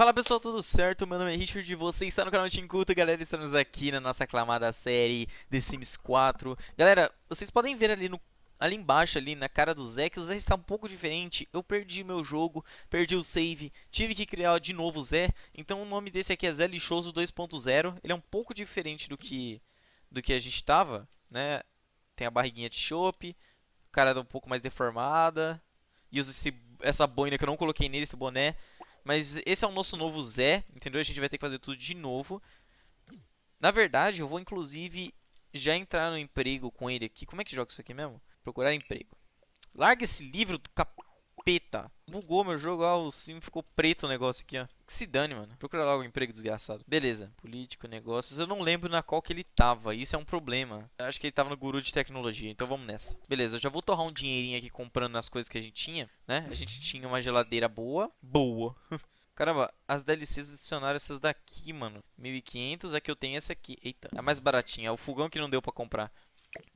Fala pessoal, tudo certo? Meu nome é Richard e você está no canal Team Culto. Galera, estamos aqui na nossa aclamada série The Sims 4. Galera, vocês podem ver ali no ali embaixo, ali na cara do Zé, que o Zé está um pouco diferente. Eu perdi meu jogo, perdi o save, tive que criar de novo o Zé. Então o nome desse aqui é Zé Lixoso 2.0. Ele é um pouco diferente do que, do que a gente estava, né? Tem a barriguinha de chope, o cara é um pouco mais deformada. E usa esse, essa boina que eu não coloquei nele, esse boné. Mas esse é o nosso novo Zé, entendeu? A gente vai ter que fazer tudo de novo. Na verdade, eu vou inclusive já entrar no emprego com ele aqui. Como é que joga isso aqui mesmo? Procurar emprego. Larga esse livro do cap peta. Bugou meu jogo, ó, o sim ficou preto o negócio aqui, ó. Que se dane, mano. Procura logo um emprego desgraçado. Beleza. Político, negócios. Eu não lembro na qual que ele tava. Isso é um problema. Eu acho que ele tava no guru de tecnologia. Então vamos nessa. Beleza, eu já vou torrar um dinheirinho aqui comprando as coisas que a gente tinha, né? A gente tinha uma geladeira boa. Boa. Caramba, as DLCs adicionaram essas daqui, mano. 1500, aqui é eu tenho essa aqui. Eita, a mais baratinha. É o fogão que não deu pra comprar.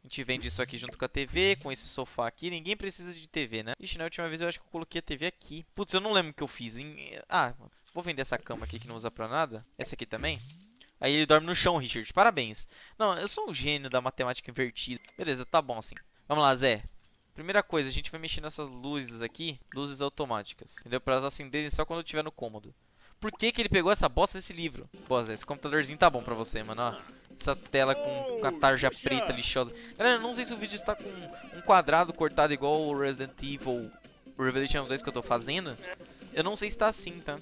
A gente vende isso aqui junto com a TV, com esse sofá aqui. Ninguém precisa de TV, né? Ixi, na última vez eu acho que eu coloquei a TV aqui. Putz, eu não lembro o que eu fiz. Hein? Ah, vou vender essa cama aqui que não usa pra nada. Essa aqui também. Aí ele dorme no chão, Richard. Parabéns. Não, eu sou um gênio da matemática invertida. Beleza, tá bom assim. Vamos lá, Zé. Primeira coisa, a gente vai mexer nessas luzes aqui. Luzes automáticas. Entendeu? Pra elas acenderem só quando eu estiver no cômodo. Por que que ele pegou essa bosta desse livro? Pô, Zé, esse computadorzinho tá bom pra você, mano, ó essa tela com, com a tarja preta lixosa. Galera, não sei se o vídeo está com um quadrado cortado igual o Resident Evil Revelations 2 que eu tô fazendo. Eu não sei se tá assim, tá?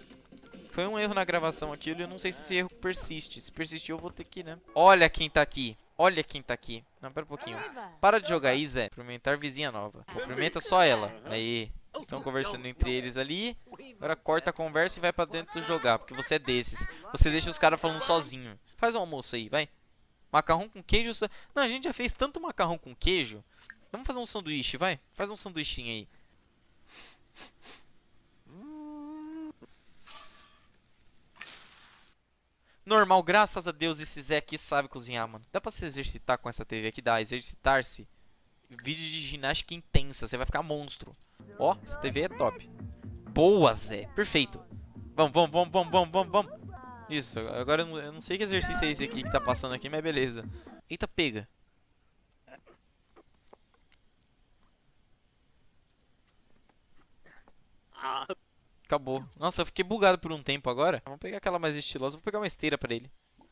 Foi um erro na gravação aquilo eu não sei se esse erro persiste. Se persistir, eu vou ter que, né? Olha quem tá aqui. Olha quem tá aqui. Não, pera um pouquinho. Para de jogar aí, Zé. Cumprimentar vizinha nova. Cumprimenta só ela. Aí. Estão conversando entre eles ali. Agora corta a conversa e vai pra dentro jogar, porque você é desses. Você deixa os caras falando sozinho. Faz um almoço aí, vai. Macarrão com queijo. Não, a gente já fez tanto macarrão com queijo. Vamos fazer um sanduíche, vai. Faz um sanduíchinho aí. Normal, graças a Deus, esse Zé aqui sabe cozinhar, mano. Dá pra se exercitar com essa TV aqui? Dá, exercitar-se. Vídeo de ginástica intensa, você vai ficar monstro. Ó, essa TV é top. Boa, Zé. Perfeito. Vamos, vamos, vamos, vamos, vamos, vamos. Isso, agora eu não, sei que exercício é esse aqui que tá passando aqui, mas beleza. Eita, pega. Acabou. Nossa, eu fiquei bugado por um tempo agora. Vamos pegar aquela mais estilosa. Vou pegar uma esteira pra ele. O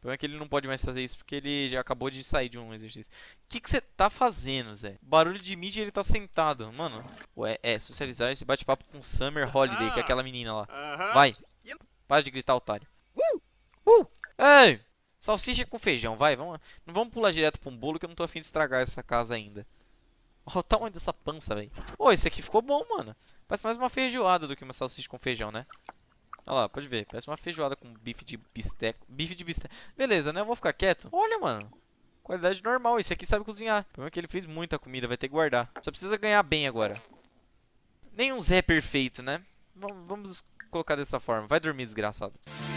problema é que ele não pode mais fazer isso porque ele já acabou de sair de um exercício. O que você tá fazendo, Zé? Barulho de mídia, ele tá sentado. Mano, ué, é, socializar esse bate-papo com Summer Holiday, que é aquela menina lá. Vai. Para de gritar, otário. Uh! Uh! Ei! Salsicha com feijão, vai. Vamos, não vamos pular direto para um bolo que eu não tô afim de estragar essa casa ainda. Olha o tamanho dessa pança, velho. Ô, oh, esse aqui ficou bom, mano. Parece mais uma feijoada do que uma salsicha com feijão, né? Olha lá, pode ver. Parece uma feijoada com bife de bistec. Bife de bistec. Beleza, né? Eu vou ficar quieto. Olha, mano. Qualidade normal. Esse aqui sabe cozinhar. O problema é que ele fez muita comida. Vai ter que guardar. Só precisa ganhar bem agora. Nenhum Zé perfeito, né? Vamos colocar dessa forma. Vai dormir, desgraçado.